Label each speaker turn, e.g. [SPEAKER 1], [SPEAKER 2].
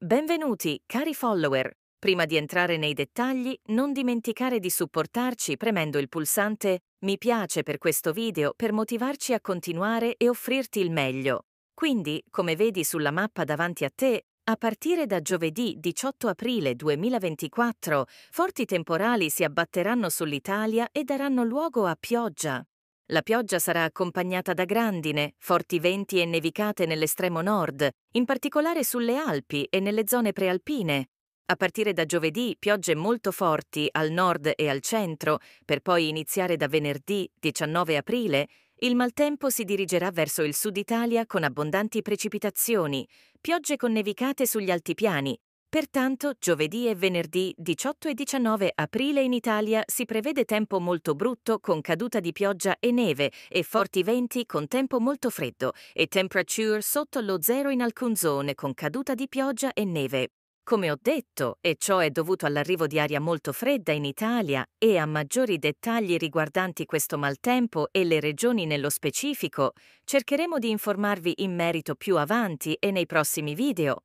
[SPEAKER 1] Benvenuti, cari follower. Prima di entrare nei dettagli, non dimenticare di supportarci premendo il pulsante Mi piace per questo video per motivarci a continuare e offrirti il meglio. Quindi, come vedi sulla mappa davanti a te, a partire da giovedì 18 aprile 2024, forti temporali si abbatteranno sull'Italia e daranno luogo a pioggia. La pioggia sarà accompagnata da grandine, forti venti e nevicate nell'estremo nord, in particolare sulle Alpi e nelle zone prealpine. A partire da giovedì piogge molto forti al nord e al centro, per poi iniziare da venerdì 19 aprile, il maltempo si dirigerà verso il sud Italia con abbondanti precipitazioni, piogge con nevicate sugli altipiani, Pertanto, giovedì e venerdì 18 e 19 aprile in Italia si prevede tempo molto brutto con caduta di pioggia e neve e forti venti con tempo molto freddo e temperature sotto lo zero in alcune zone con caduta di pioggia e neve. Come ho detto, e ciò è dovuto all'arrivo di aria molto fredda in Italia e a maggiori dettagli riguardanti questo maltempo e le regioni nello specifico, cercheremo di informarvi in merito più avanti e nei prossimi video.